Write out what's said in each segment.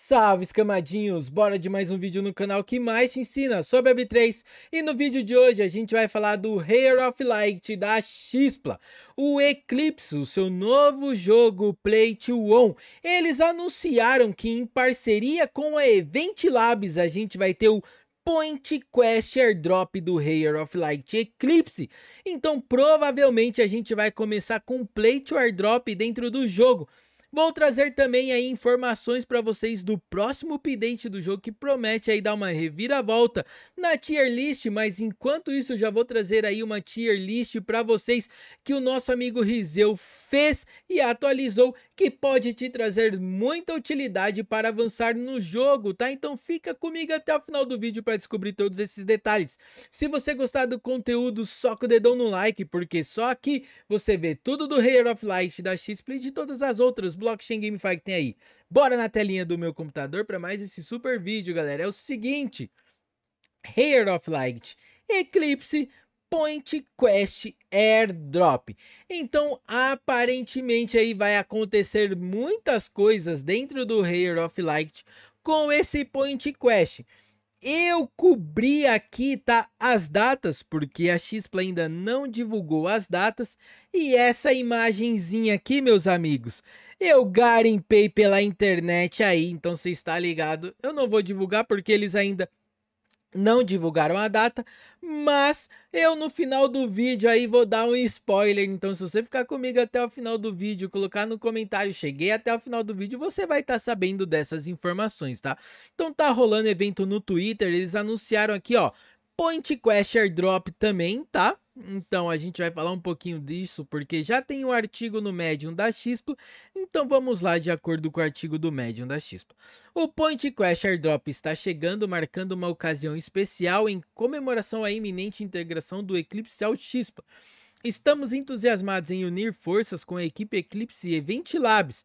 Salve, escamadinhos! Bora de mais um vídeo no canal que mais te ensina sobre a B3 e no vídeo de hoje a gente vai falar do Hair of Light da Xispla, o Eclipse, o seu novo jogo Play to Own. Eles anunciaram que em parceria com a Event Labs a gente vai ter o Point Quest Airdrop do Hair of Light Eclipse. Então provavelmente a gente vai começar com Play to Airdrop dentro do jogo. Vou trazer também aí informações para vocês do próximo update do jogo que promete aí dar uma reviravolta na tier list, mas enquanto isso eu já vou trazer aí uma tier list para vocês que o nosso amigo Rizeu fez e atualizou que pode te trazer muita utilidade para avançar no jogo, tá? Então fica comigo até o final do vídeo para descobrir todos esses detalhes. Se você gostar do conteúdo, soca o dedão no like, porque só aqui você vê tudo do Hair of Light, da X-Split e todas as outras blockchain GameFi que tem aí. Bora na telinha do meu computador para mais esse super vídeo, galera. É o seguinte, Hair of Light, Eclipse Point Quest Airdrop. Então, aparentemente aí vai acontecer muitas coisas dentro do Hair of Light com esse Point Quest. Eu cobri aqui, tá, as datas, porque a Xpla ainda não divulgou as datas. E essa imagenzinha aqui, meus amigos, eu garimpei pela internet aí, então você está ligado. Eu não vou divulgar porque eles ainda não divulgaram a data, mas eu no final do vídeo aí vou dar um spoiler, então se você ficar comigo até o final do vídeo, colocar no comentário, cheguei até o final do vídeo, você vai estar tá sabendo dessas informações, tá? Então tá rolando evento no Twitter, eles anunciaram aqui, ó, Point Quest Airdrop também, tá? Então a gente vai falar um pouquinho disso, porque já tem um artigo no Medium da Xispo, então vamos lá de acordo com o artigo do Medium da Xispo. O Point Quest Airdrop está chegando, marcando uma ocasião especial em comemoração à iminente integração do Eclipse ao Xispa. Estamos entusiasmados em unir forças com a equipe Eclipse e Event Labs,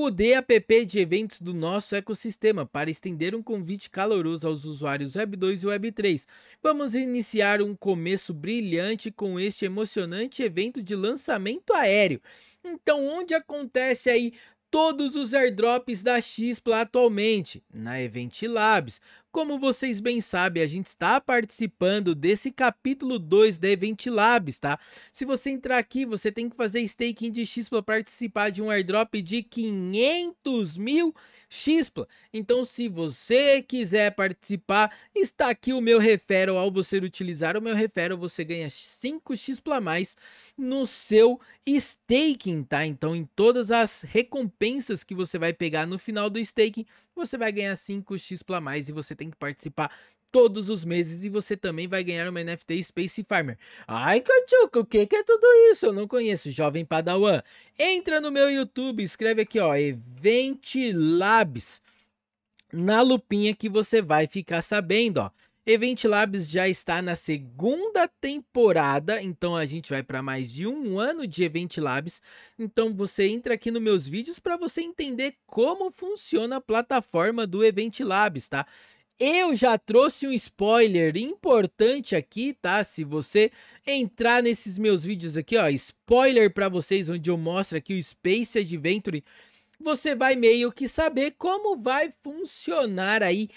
o DAPP de eventos do nosso ecossistema para estender um convite caloroso aos usuários Web2 e Web3. Vamos iniciar um começo brilhante com este emocionante evento de lançamento aéreo. Então, onde acontece aí todos os airdrops da Xpla atualmente, na Event Labs como vocês bem sabem, a gente está participando desse capítulo 2 da Event Labs, tá? Se você entrar aqui, você tem que fazer staking de Xpla para participar de um airdrop de 500 mil Xpla. Então, se você quiser participar, está aqui o meu refero. Ao você utilizar o meu refero, você ganha 5 Xpla a mais no seu staking, tá? Então, em todas as recompensas que você vai pegar no final do staking, você vai ganhar 5x para mais e você tem que participar todos os meses e você também vai ganhar uma NFT Space Farmer. Ai, Cachuca, o que, que é tudo isso? Eu não conheço, jovem Padawan. Entra no meu YouTube, escreve aqui, ó, Event Labs. Na lupinha que você vai ficar sabendo, ó. Event Labs já está na segunda temporada, então a gente vai para mais de um ano de Event Labs. Então você entra aqui nos meus vídeos para você entender como funciona a plataforma do Event Labs, tá? Eu já trouxe um spoiler importante aqui, tá? Se você entrar nesses meus vídeos aqui, ó, spoiler para vocês, onde eu mostro aqui o Space Adventure você vai meio que saber como vai funcionar aí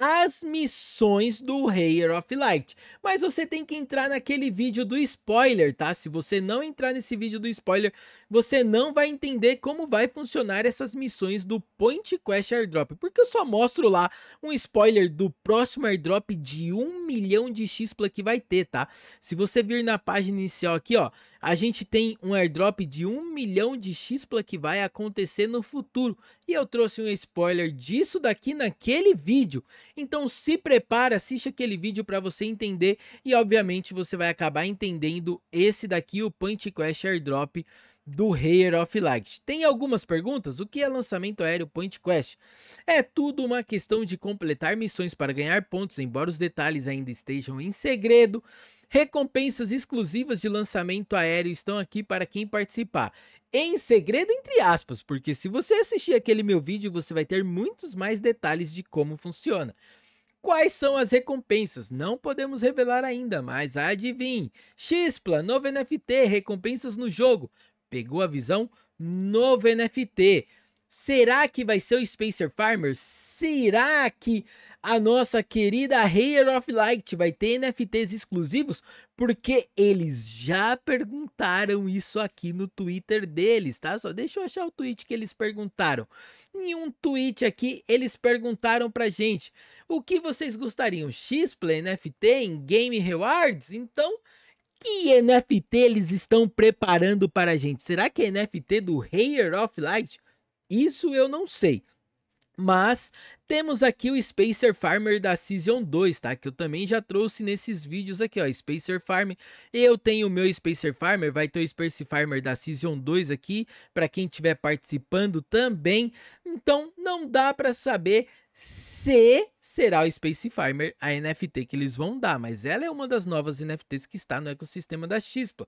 as missões do Ray of Light. Mas você tem que entrar naquele vídeo do spoiler, tá? Se você não entrar nesse vídeo do spoiler, você não vai entender como vai funcionar essas missões do Point Quest Airdrop. Porque eu só mostro lá um spoiler do próximo airdrop de 1 milhão de Xpla que vai ter, tá? Se você vir na página inicial aqui, ó, a gente tem um airdrop de 1 milhão de Xpla que vai acontecer no futuro. E eu trouxe um spoiler disso daqui naquele vídeo. Então se prepara, assiste aquele vídeo para você entender e obviamente você vai acabar entendendo esse daqui, o Punch Quest Airdrop do Rear of Light. Tem algumas perguntas? O que é lançamento aéreo Point Quest? É tudo uma questão de completar missões para ganhar pontos, embora os detalhes ainda estejam em segredo. Recompensas exclusivas de lançamento aéreo estão aqui para quem participar. Em segredo, entre aspas, porque se você assistir aquele meu vídeo, você vai ter muitos mais detalhes de como funciona. Quais são as recompensas? Não podemos revelar ainda, mas adivinhe. Xpla, novo NFT, recompensas no jogo. Pegou a visão? Novo NFT. Será que vai ser o Spacer Farmer? Será que a nossa querida Hair of Light vai ter NFTs exclusivos, porque eles já perguntaram isso aqui no Twitter deles, tá? Só deixa eu achar o tweet que eles perguntaram. Em um tweet aqui, eles perguntaram pra gente: o que vocês gostariam? X-Play NFT em Game Rewards? Então. Que NFT eles estão preparando para a gente? Será que é NFT do Hair of Light? Isso eu não sei. Mas temos aqui o Spacer Farmer da Season 2, tá? Que eu também já trouxe nesses vídeos aqui, ó. Spacer Farmer. Eu tenho o meu Spacer Farmer, vai ter o Spacer Farmer da Season 2 aqui, para quem estiver participando também. Então, não dá para saber se será o Space Farmer a NFT que eles vão dar, mas ela é uma das novas NFTs que está no ecossistema da Xpa.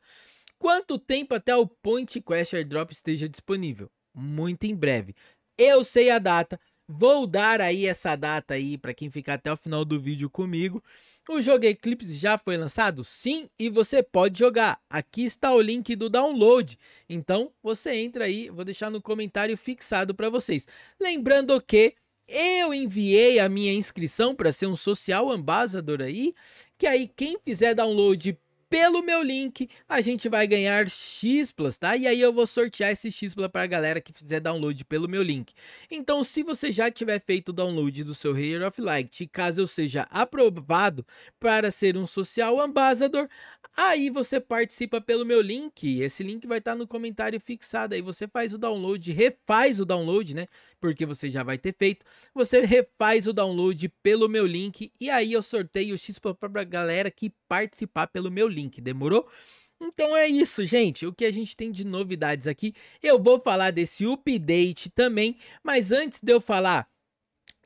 Quanto tempo até o Point Quest Airdrop esteja disponível? Muito em breve. Eu sei a data, Vou dar aí essa data aí para quem ficar até o final do vídeo comigo. O jogo Eclipse já foi lançado? Sim, e você pode jogar. Aqui está o link do download. Então, você entra aí, vou deixar no comentário fixado para vocês. Lembrando que eu enviei a minha inscrição para ser um social ambassador aí, que aí quem fizer download pelo meu link, a gente vai ganhar X Plus, tá? E aí eu vou sortear esse X Plus para a galera que fizer download pelo meu link. Então, se você já tiver feito o download do seu Hero of Light, caso eu seja aprovado para ser um social ambassador, aí você participa pelo meu link. Esse link vai estar tá no comentário fixado. Aí você faz o download, refaz o download, né? Porque você já vai ter feito. Você refaz o download pelo meu link e aí eu sorteio o X Plus para a galera que participar pelo meu link, demorou? Então é isso, gente. O que a gente tem de novidades aqui, eu vou falar desse update também, mas antes de eu falar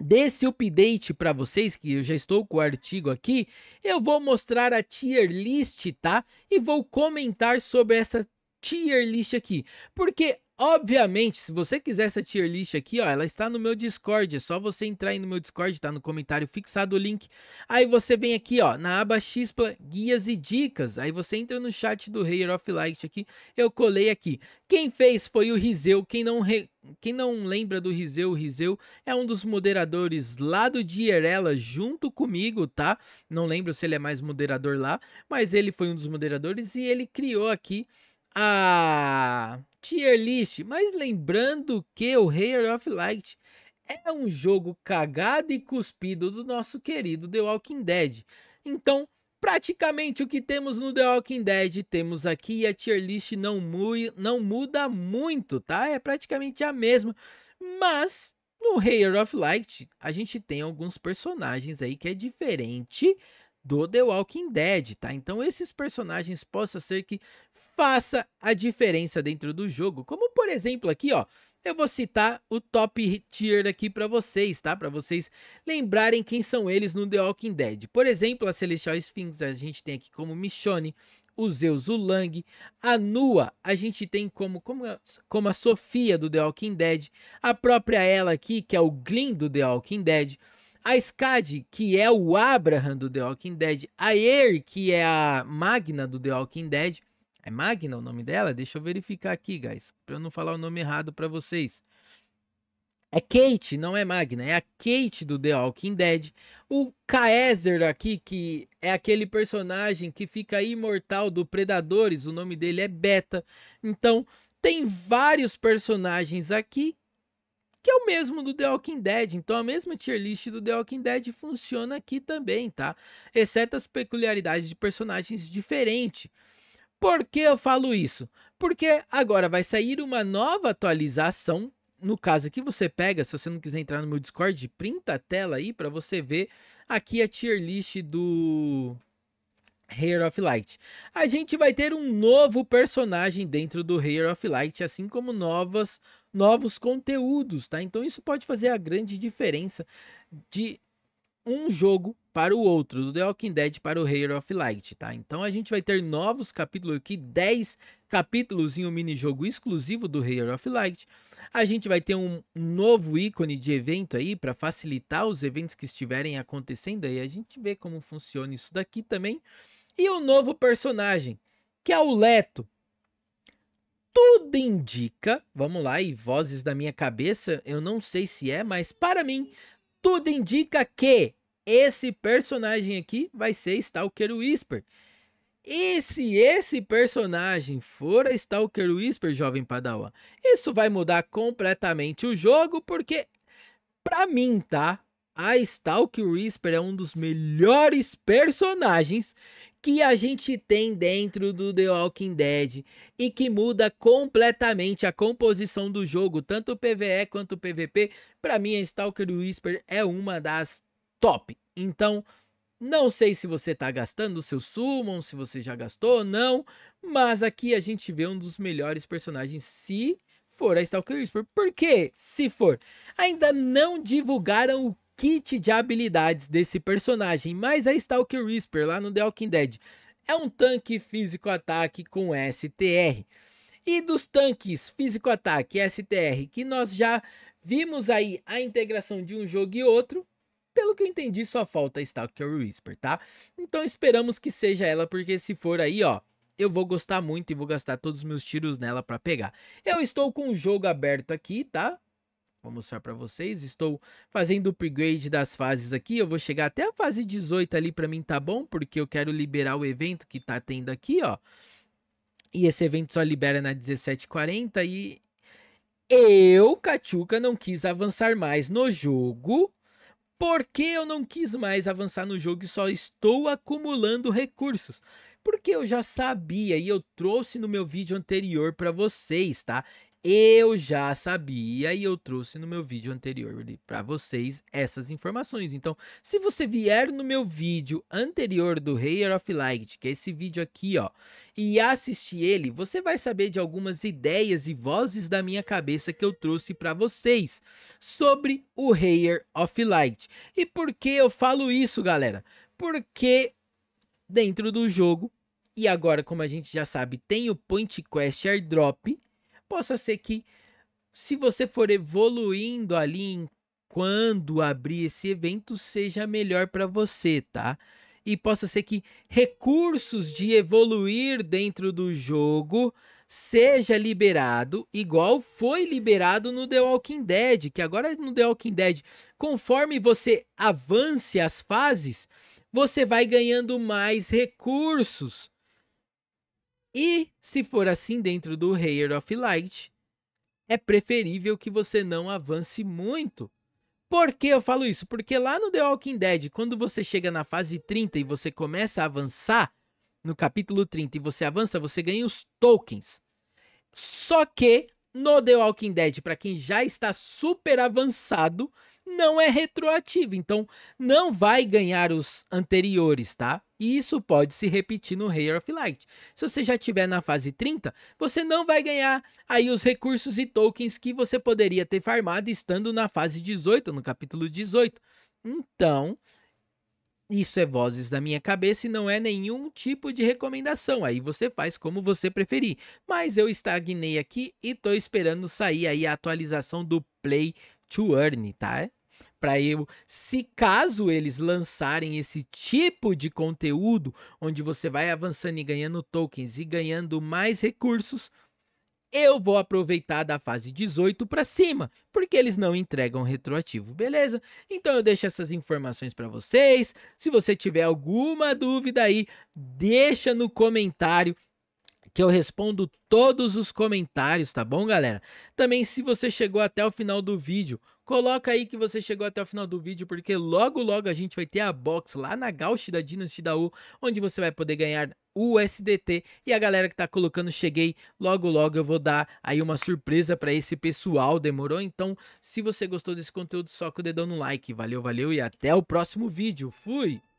desse update para vocês, que eu já estou com o artigo aqui, eu vou mostrar a tier list, tá? E vou comentar sobre essa tier list aqui, porque Obviamente, se você quiser essa tier list aqui, ó, ela está no meu Discord, é só você entrar aí no meu Discord, tá no comentário fixado o link. Aí você vem aqui, ó, na aba Xpla, guias e dicas. Aí você entra no chat do Rei of Light aqui, eu colei aqui. Quem fez foi o Rizeu, quem não re... Quem não lembra do Rizeu, o Rizeu é um dos moderadores lá do Dierela junto comigo, tá? Não lembro se ele é mais moderador lá, mas ele foi um dos moderadores e ele criou aqui a ah, tier list, mas lembrando que o Hair of Light é um jogo cagado e cuspido do nosso querido The Walking Dead. Então, praticamente o que temos no The Walking Dead temos aqui e a tier list não, mu não muda muito, tá? É praticamente a mesma, mas no Hair of Light a gente tem alguns personagens aí que é diferente do The Walking Dead, tá? Então esses personagens possa ser que faça a diferença dentro do jogo, como por exemplo aqui, ó, eu vou citar o top tier aqui para vocês, tá? Para vocês lembrarem quem são eles no The Walking Dead. Por exemplo, a Celestial Sphinx a gente tem aqui como Michonne, o Zeus, o Lang, a Nua, a gente tem como, como, a, como a Sofia do The Walking Dead, a própria ela aqui, que é o Glyn do The Walking Dead, a Skadi, que é o Abraham do The Walking Dead. A Eir, que é a Magna do The Walking Dead. É Magna o nome dela? Deixa eu verificar aqui, guys. Pra eu não falar o nome errado para vocês. É Kate, não é Magna, é a Kate do The Walking Dead. O Kaezer aqui, que é aquele personagem que fica imortal do Predadores, o nome dele é Beta. Então, tem vários personagens aqui que é o mesmo do The Walking Dead. Então a mesma tier list do The Walking Dead funciona aqui também, tá? Exceto as peculiaridades de personagens diferentes. Por que eu falo isso? Porque agora vai sair uma nova atualização. No caso aqui você pega, se você não quiser entrar no meu Discord, printa a tela aí para você ver aqui a tier list do Hair of Light. A gente vai ter um novo personagem dentro do Hair of Light, assim como novas novos conteúdos, tá? Então isso pode fazer a grande diferença de um jogo para o outro, do The Walking Dead para o Hero of Light, tá? Então a gente vai ter novos capítulos aqui, 10 capítulos em um minijogo exclusivo do Hero of Light. A gente vai ter um novo ícone de evento aí para facilitar os eventos que estiverem acontecendo aí. A gente vê como funciona isso daqui também. E o um novo personagem, que é o Leto tudo indica, vamos lá, e vozes da minha cabeça, eu não sei se é, mas para mim, tudo indica que esse personagem aqui vai ser Stalker Whisper. E se esse personagem for a Stalker Whisper, jovem Padawan, isso vai mudar completamente o jogo, porque para mim, tá? A Stalker Whisper é um dos melhores personagens que a gente tem dentro do The Walking Dead e que muda completamente a composição do jogo, tanto o PvE quanto o PvP. Para mim, a Stalker Whisper é uma das top. Então, não sei se você está gastando o seu summon, se você já gastou ou não, mas aqui a gente vê um dos melhores personagens, se for a Stalker Whisper. Por quê? Se for. Ainda não divulgaram o kit de habilidades desse personagem, mas aí está o Whisper lá no The Walking Dead. É um tanque físico-ataque com STR. E dos tanques físico-ataque STR, que nós já vimos aí a integração de um jogo e outro, pelo que eu entendi, só falta Stalker Whisper, tá? Então esperamos que seja ela, porque se for aí, ó, eu vou gostar muito e vou gastar todos os meus tiros nela para pegar. Eu estou com o jogo aberto aqui, tá? Vou mostrar para vocês. Estou fazendo o upgrade das fases aqui. Eu vou chegar até a fase 18 ali para mim tá bom, porque eu quero liberar o evento que tá tendo aqui, ó. E esse evento só libera na 17:40 e eu, Cachuca, não quis avançar mais no jogo. Porque eu não quis mais avançar no jogo e só estou acumulando recursos? Porque eu já sabia e eu trouxe no meu vídeo anterior para vocês, tá? Eu já sabia e eu trouxe no meu vídeo anterior para vocês essas informações. Então, se você vier no meu vídeo anterior do Hair of Light, que é esse vídeo aqui, ó, e assistir ele, você vai saber de algumas ideias e vozes da minha cabeça que eu trouxe para vocês sobre o Hair of Light. E por que eu falo isso, galera? Porque dentro do jogo e agora, como a gente já sabe, tem o Point Quest Airdrop possa ser que, se você for evoluindo ali quando abrir esse evento, seja melhor para você, tá? E possa ser que recursos de evoluir dentro do jogo seja liberado, igual foi liberado no The Walking Dead, que agora no The Walking Dead, conforme você avance as fases, você vai ganhando mais recursos e se for assim dentro do Rayer of Light, é preferível que você não avance muito. Por que eu falo isso? Porque lá no The Walking Dead, quando você chega na fase 30 e você começa a avançar, no capítulo 30 e você avança, você ganha os tokens. Só que no The Walking Dead, para quem já está super avançado, não é retroativo. Então, não vai ganhar os anteriores, tá? E isso pode se repetir no Ray of Light. Se você já estiver na fase 30, você não vai ganhar aí os recursos e tokens que você poderia ter farmado estando na fase 18, no capítulo 18. Então, isso é vozes da minha cabeça e não é nenhum tipo de recomendação. Aí você faz como você preferir. Mas eu estagnei aqui e estou esperando sair aí a atualização do Play to Earn, tá? para eu, se caso eles lançarem esse tipo de conteúdo onde você vai avançando e ganhando tokens e ganhando mais recursos, eu vou aproveitar da fase 18 para cima, porque eles não entregam retroativo, beleza? Então eu deixo essas informações para vocês. Se você tiver alguma dúvida aí, deixa no comentário que eu respondo todos os comentários, tá bom, galera? Também se você chegou até o final do vídeo, Coloca aí que você chegou até o final do vídeo, porque logo logo a gente vai ter a box lá na Gauch da Dynasty da U, onde você vai poder ganhar o SDT E a galera que tá colocando cheguei, logo logo eu vou dar aí uma surpresa para esse pessoal, demorou? Então, se você gostou desse conteúdo, soca o dedão no like. Valeu, valeu e até o próximo vídeo. Fui!